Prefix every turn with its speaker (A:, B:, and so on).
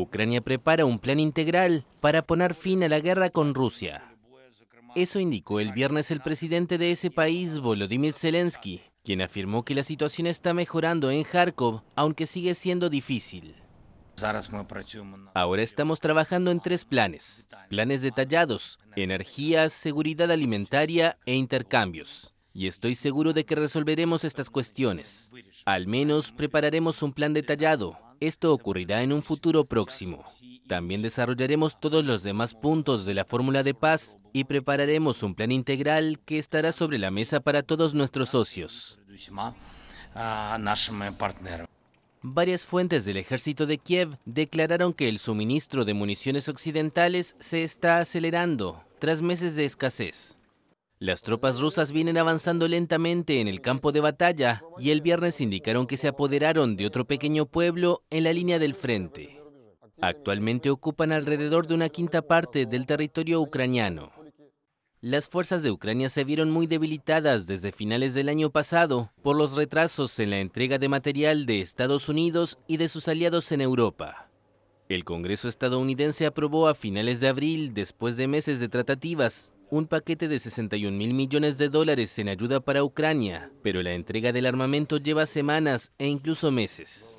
A: Ucrania prepara un plan integral para poner fin a la guerra con Rusia. Eso indicó el viernes el presidente de ese país, Volodymyr Zelensky, quien afirmó que la situación está mejorando en Kharkov, aunque sigue siendo difícil. Ahora estamos trabajando en tres planes, planes detallados, energía, seguridad alimentaria e intercambios. Y estoy seguro de que resolveremos estas cuestiones. Al menos prepararemos un plan detallado esto ocurrirá en un futuro próximo. También desarrollaremos todos los demás puntos de la fórmula de paz y prepararemos un plan integral que estará sobre la mesa para todos nuestros socios. Varias fuentes del ejército de Kiev declararon que el suministro de municiones occidentales se está acelerando tras meses de escasez. Las tropas rusas vienen avanzando lentamente en el campo de batalla y el viernes indicaron que se apoderaron de otro pequeño pueblo en la línea del frente. Actualmente ocupan alrededor de una quinta parte del territorio ucraniano. Las fuerzas de Ucrania se vieron muy debilitadas desde finales del año pasado por los retrasos en la entrega de material de Estados Unidos y de sus aliados en Europa. El Congreso estadounidense aprobó a finales de abril, después de meses de tratativas, un paquete de 61 mil millones de dólares en ayuda para Ucrania, pero la entrega del armamento lleva semanas e incluso meses.